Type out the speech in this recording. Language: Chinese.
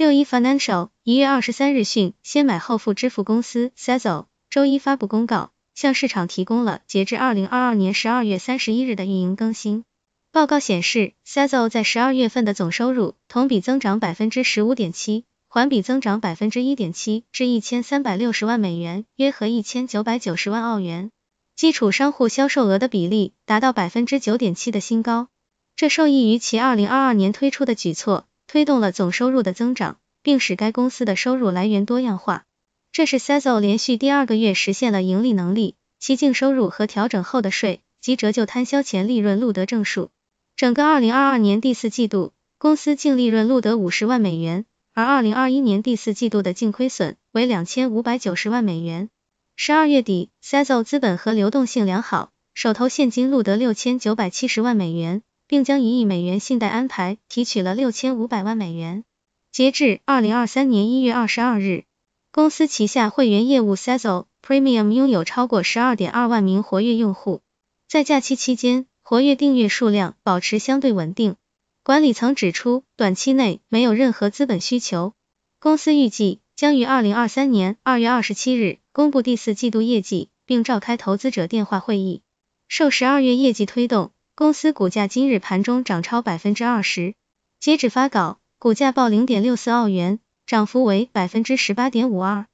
六一 financial 一月二十三日讯，先买后付支付公司 Cezo 周一发布公告，向市场提供了截至二零二二年十二月三十一日的运营更新。报告显示，Cezo 在十二月份的总收入同比增长百分之十五点七，环比增长百分之一点七至一千三百六十万美元，约合一千九百九十万澳元。基础商户销售额的比例达到百分之九点七的新高，这受益于其二零二二年推出的举措。推动了总收入的增长，并使该公司的收入来源多样化。这是 Ceso 连续第二个月实现了盈利能力，其净收入和调整后的税及折旧摊销前利润录得正数。整个2022年第四季度，公司净利润录得50万美元，而2021年第四季度的净亏损为2,590万美元。十二月底，Ceso 资本和流动性良好，手头现金录得6,970万美元。并将一亿美元信贷安排提取了六千五百万美元。截至二零二三年一月二十二日，公司旗下会员业务 Cezo Premium 拥有超过十二点二万名活跃用户，在假期期间活跃订阅数量保持相对稳定。管理层指出，短期内没有任何资本需求。公司预计将于二零二三年二月二十七日公布第四季度业绩，并召开投资者电话会议。受十二月业绩推动。公司股价今日盘中涨超百分之二十，截止发稿，股价报零点六四澳元，涨幅为百分之十八点五二。